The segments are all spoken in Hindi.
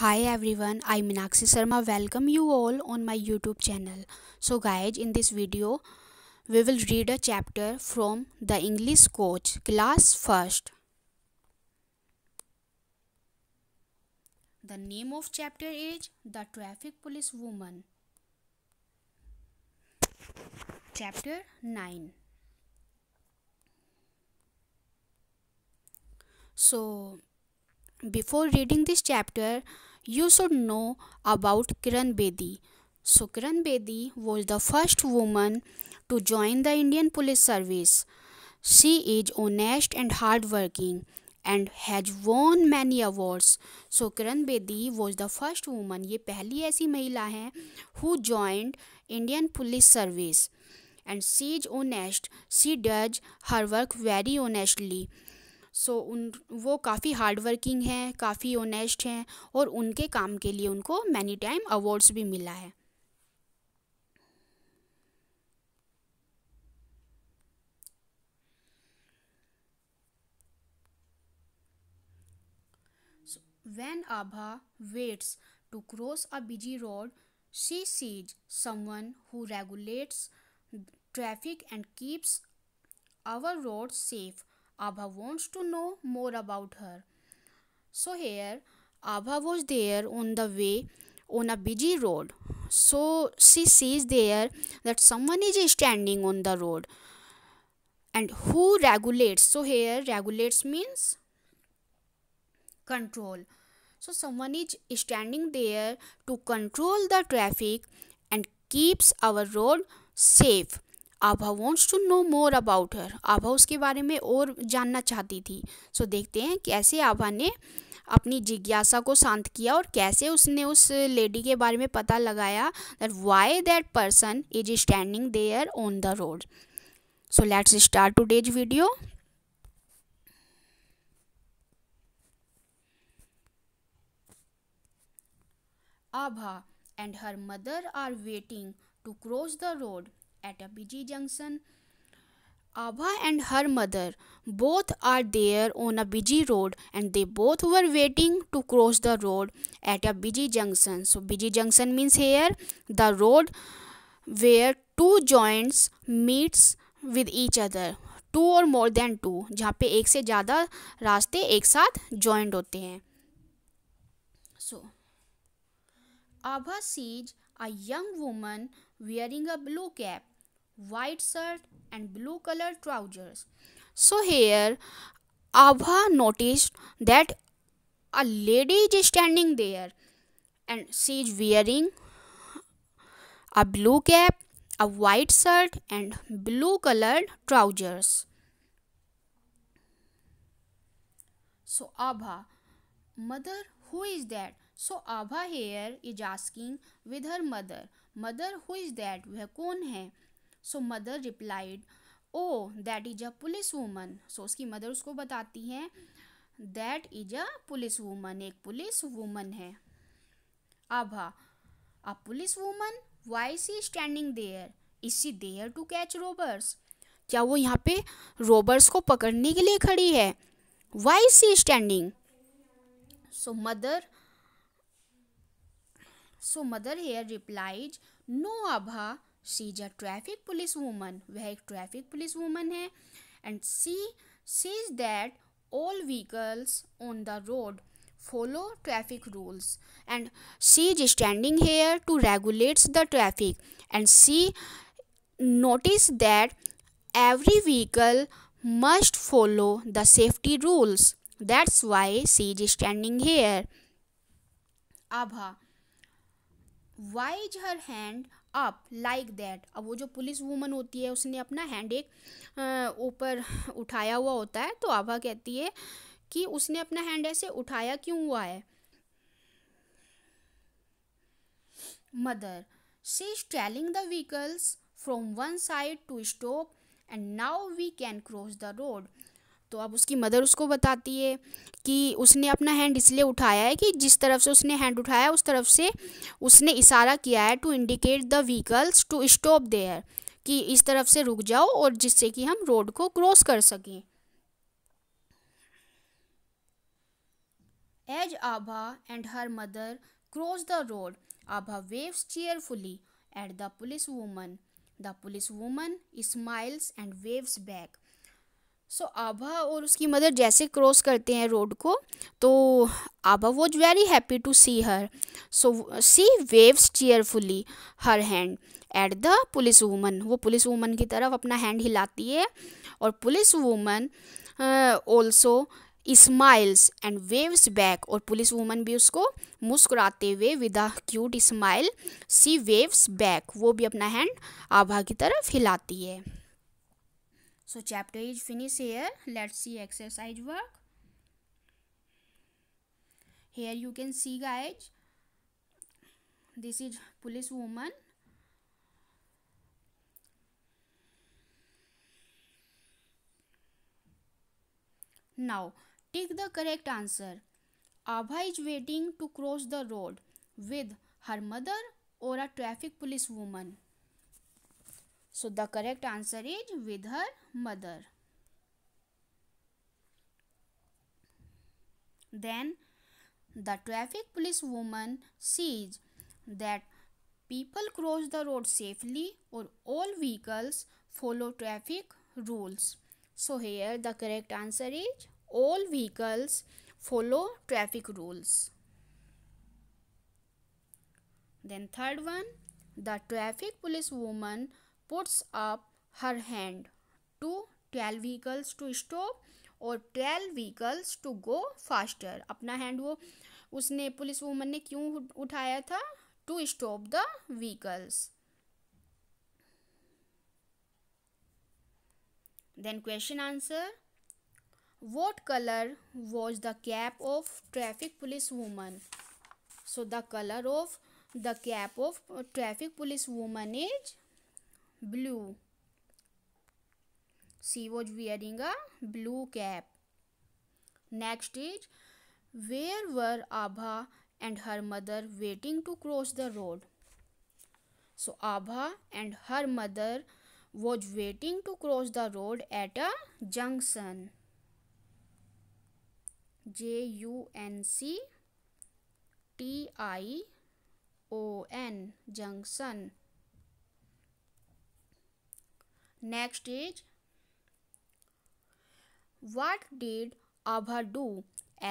hi everyone i'm Minakshi Sharma welcome you all on my youtube channel so guys in this video we will read a chapter from the english coach class first the name of chapter is the traffic police woman chapter 9 so before reading this chapter you should know about Kiran Bedi so Kiran Bedi was the first woman to join the Indian police service she is honest and hard working and has won many awards so Kiran Bedi was the first woman ये पहली ऐसी महिला हैं who joined Indian police service and she is honest she does her work very honestly so उन वो काफ़ी हार्ड वर्किंग हैं काफ़ी ओनेस्ट हैं और उनके काम के लिए उनको मैनी टाइम अवार्ड्स भी मिला है When Abha waits to cross a busy road, she sees someone who regulates traffic and keeps our roads safe. Abha wants to know more about her. So here, Abha was there on the way on a busy road. So she sees there that someone is standing on the road. And who regulates? So here, regulates means control. So someone is standing there to control the traffic and keeps our road safe. Abha wants to know more about her Abha उसके बारे में और जानना चाहती थी सो so, देखते हैं कैसे आभा ने अपनी जिज्ञासा को शांत किया और कैसे उसने उस लेडी के बारे में पता लगाया that why that person is standing there on the road so let's start today's video Abha and her mother are waiting to cross the road at a busy junction. Abha and her mother both are there on a busy road and they both were waiting to cross the road at a busy junction. So busy junction means here the road where two joints meets with each other. Two और मोर देन टू जहाँ पे एक से ज़्यादा रास्ते एक साथ जॉइंट होते हैं so Abha sees a young woman wearing a blue cap white shirt and blue color trousers so here abha noticed that a lady is standing there and she is wearing a blue cap a white shirt and blue colored trousers so abha mother who is that so abha here is asking with her mother mother who is that who कौन है so mother replied oh that is a police woman so उसकी मदर उसको बताती हैं that is a police woman एक पुलिस वूमन है Abha a police woman why she standing there is she there to catch robbers क्या वो यहाँ पे रोबर्स को पकड़ने के लिए खड़ी है why she standing so mother so mother here replies no Abha she is a traffic police woman वह एक ट्रैफिक पुलिस वूमन है and she sees that all vehicles on the road follow traffic rules and she is standing here to regulates the traffic and she notice that every vehicle must follow the safety rules that's why she is standing here Abha why is her hand up like that अब वो जो पुलिस वूमन होती है उसने अपना हैंड एक ऊपर उठाया हुआ होता है तो आभा कहती है कि उसने अपना हैंड ऐसे उठाया क्यों हुआ है mother she is trailing the vehicles from one side to stop and now we can cross the road तो अब उसकी मदर उसको बताती है कि उसने अपना हैंड इसलिए उठाया है कि जिस तरफ से उसने हैंड उठाया उस तरफ से उसने इशारा किया है to indicate the vehicles to stop there कि इस तरफ से रुक जाओ और जिससे कि हम रोड को क्रॉस कर सकें as Abha and her mother cross the road Abha waves cheerfully at the police woman the police woman smiles and waves back so so, Abha और उसकी मदर जैसे क्रॉस करते हैं रोड को तो Abha was very happy to see her so she waves cheerfully her hand at the police woman वो पुलिस वूमन की तरफ अपना हैंड हिलाती है और police woman also smiles and waves back और पुलिस वूमन भी उसको मुस्कुराते हुए with a cute smile she waves back वो भी अपना हैंड आभा की तरफ हिलाती है so chapter is finished here let's see exercise work here you can see guys this is police woman now take the correct answer Abha is waiting to cross the road with her mother or a traffic police woman So the correct answer is with her mother. Then the traffic police woman sees that people cross the road safely or all vehicles follow traffic rules. So here the correct answer is all vehicles follow traffic rules. Then third one, the traffic police woman puts up her hand to tell vehicles to stop और tell vehicles to go faster अपना हैंड वो उसने पुलिस वूमन ने क्यों उठाया था to stop the vehicles then question answer what colour was the cap of traffic police woman so the colour of the cap of traffic police woman is blue. She was wearing a blue cap. Next is where were Abha and her mother waiting to cross the road? So Abha and her mother was waiting to cross the road at a junction. J U N C T I O N junction. Next is what did Abha do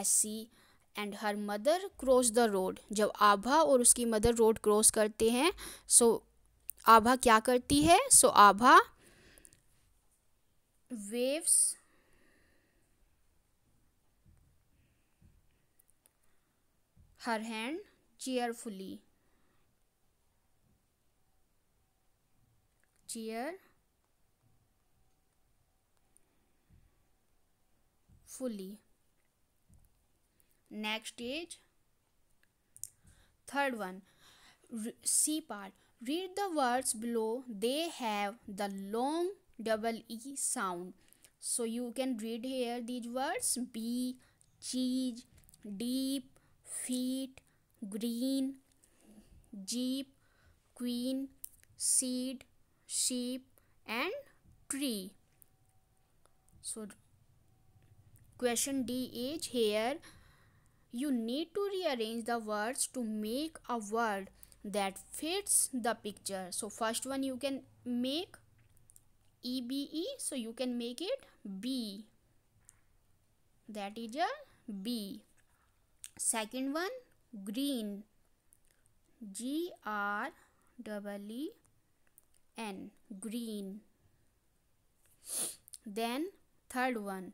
as she and her mother cross the road जब आभा और उसकी मदर रोड क्रॉस करते हैं सो so, आभा क्या करती है so so, Abha waves her hand cheerfully cheer fully next is third one c part read the words below they have the long double e sound so you can read here these words b cheese deep feet green jeep queen seed sheep and tree so Question D is here you need to rearrange the words to make a word that fits the picture. So first one you can make EBE -E, so you can make it B that is a B. Second one green G R double E N green. Then third one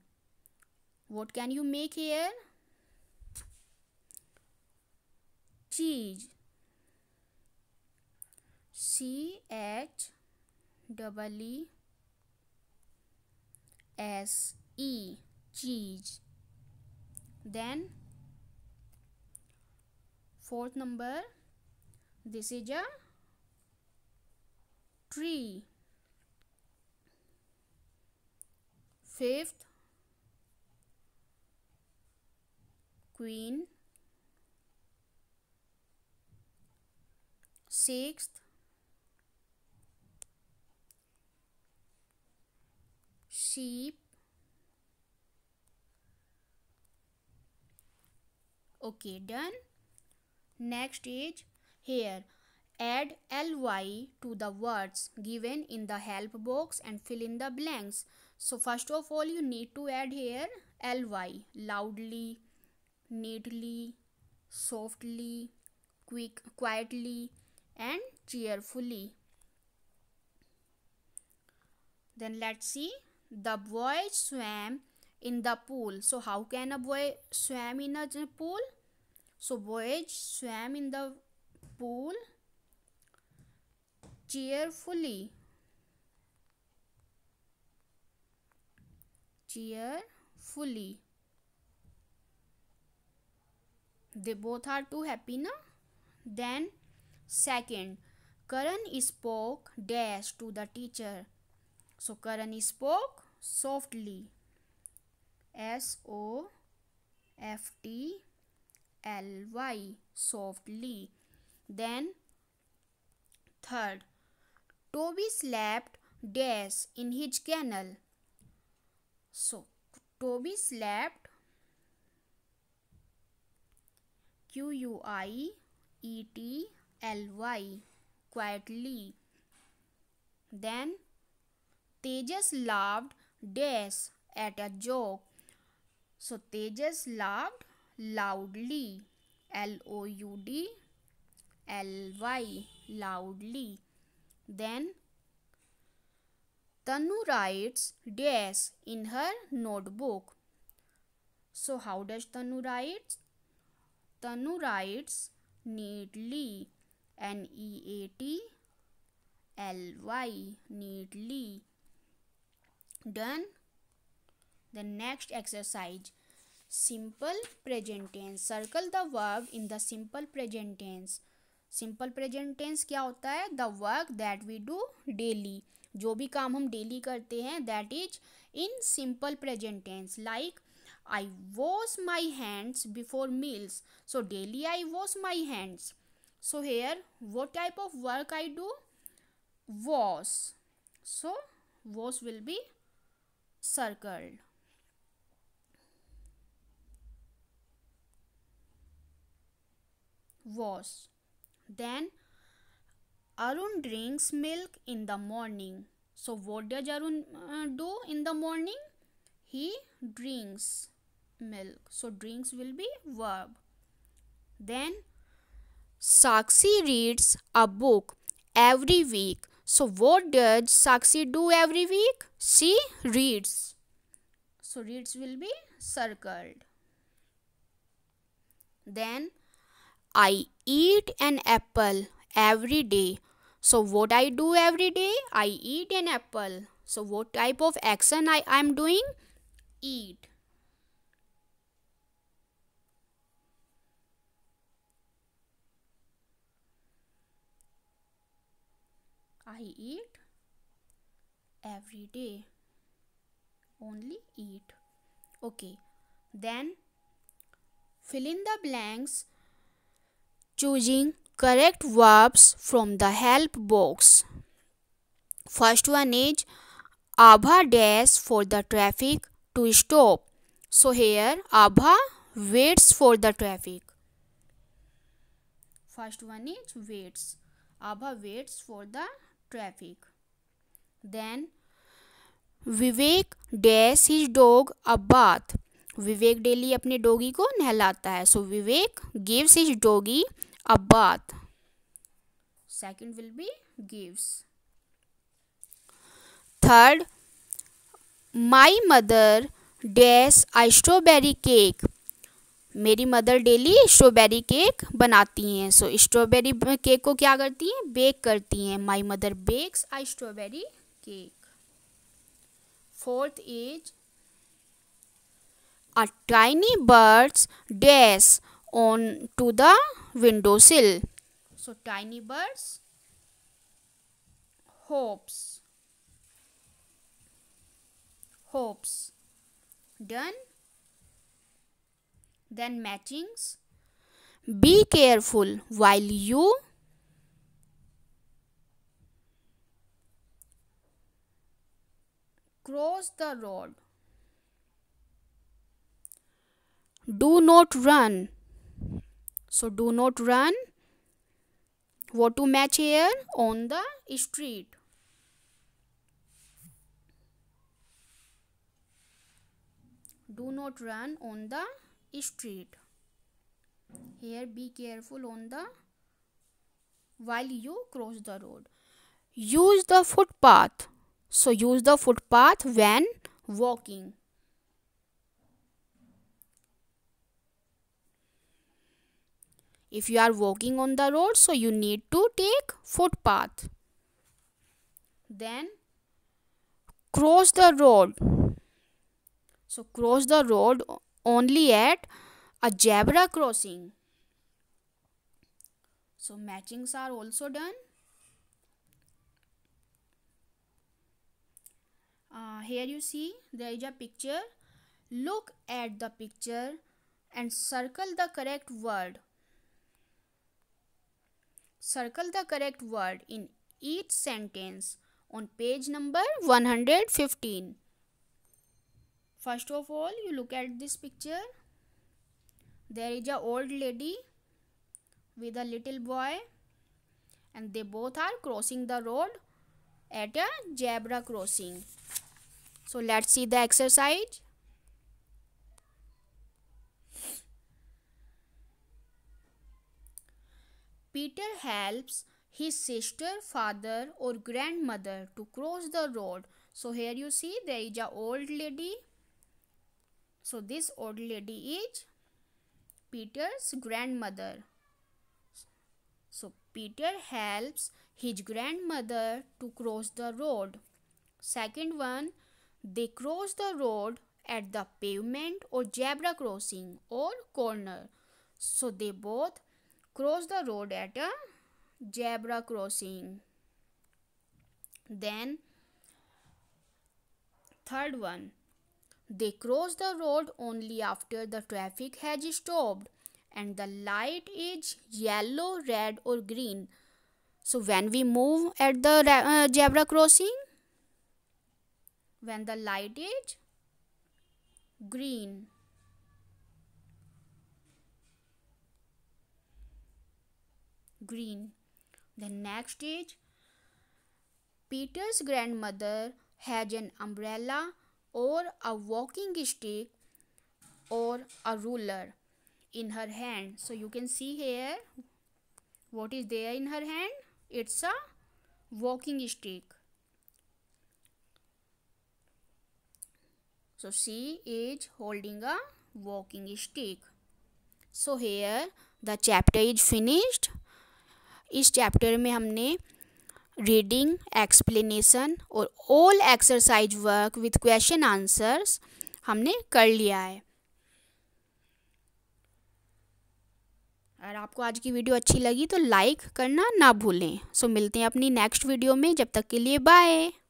what can you make here cheese c h double e s e cheese then fourth number this is a tree fifth queen, sixth, sheep, okay done next is here add ly to the words given in the help box and fill in the blanks so first of all you need to add here ly loudly neatly, softly, quick, quietly, and cheerfully. Then let's see. The boy swam in the pool. So how can a boy swim in a pool? So boys swam in the pool cheerfully. Cheerfully. they both are too happy na then second karan spoke dash to the teacher so karan spoke softly s o f t l y softly then third toby slept dash in his kennel so toby slept Q U I E T L Y quietly. Then Tejas laughed Des at a joke. So Tejas laughed loudly. L O U D L Y loudly. Then Tanu writes Des in her notebook. So how does Tanu write? Tanu writes neatly. N E A T L Y neatly. Done. The next exercise simple present tense circle the verb in the simple present tense simple present tense क्या होता है the work that we do daily जो भी काम हम डेली करते हैं that is in simple present tense like I wash my hands before meals. So daily I wash my hands. So here what type of work I do? Wash. So wash will be circled. Wash. Then Arun drinks milk in the morning. So what does Arun uh, do in the morning? He drinks milk. So drinks will be verb. Then Sakshi reads a book every week. So what does Sakshi do every week? She reads. So reads will be circled. Then I eat an apple every day. So what I do every day? I eat an apple. So what type of action I am doing? Eat. I eat every day. Only eat. Okay. Then fill in the blanks choosing correct verbs from the help box. First one is Abha dash for the traffic to stop. So here Abha waits for the traffic. First one is waits. Abha waits for the traffic. Then Vivek dash his dog a bath Vivek daily अपने डोगी को नहलाता है so Vivek gives his doggy a bath second will be gives third my mother dash a strawberry cake मेरी मदर डेली स्ट्रॉबेरी केक बनाती हैं सो स्ट्रॉबेरी केक को क्या करती हैं बेक करती हैं my mother bakes a strawberry cake fourth is tiny birds dash on to the window sill so tiny birds hops hops done then matchings. Be careful while you cross the road. Do not run. So do not run. What to match here? On the street. Do not run on the street here be careful on the while you cross the road use the footpath so use the footpath when walking if you are walking on the road so you need to take footpath then cross the road so cross the road only at a zebra crossing. So matchings are also done. Uh, here you see there is a picture. Look at the picture and circle the correct word. Circle the correct word in each sentence on page number 115 first of all you look at this picture there is a old lady with a little boy and they both are crossing the road at a zebra crossing so let's see the exercise Peter helps his sister, father or grandmother to cross the road. So here you see there is a old lady so this old lady is Peter's grandmother. So Peter helps his grandmother to cross the road. Second one, they cross the road at the pavement or zebra crossing or corner. So they both cross the road at a zebra crossing. Then third one, they cross the road only after the traffic has stopped and the light is yellow, red or green. So when we move at the uh, zebra crossing, when the light is green. Green. The next is Peter's grandmother has an umbrella और अ वॉकिंग स्टिक और a ruler in her hand so you can see here what is there in her hand it's a walking stick so she is holding a walking stick so here the chapter is finished इस चैप्टर में हमने reading, explanation और all exercise work with question answers हमने कर लिया है अगर आपको आज की वीडियो अच्छी लगी तो लाइक करना ना भूलें सो मिलते हैं अपनी नेक्स्ट वीडियो में जब तक के लिए बाय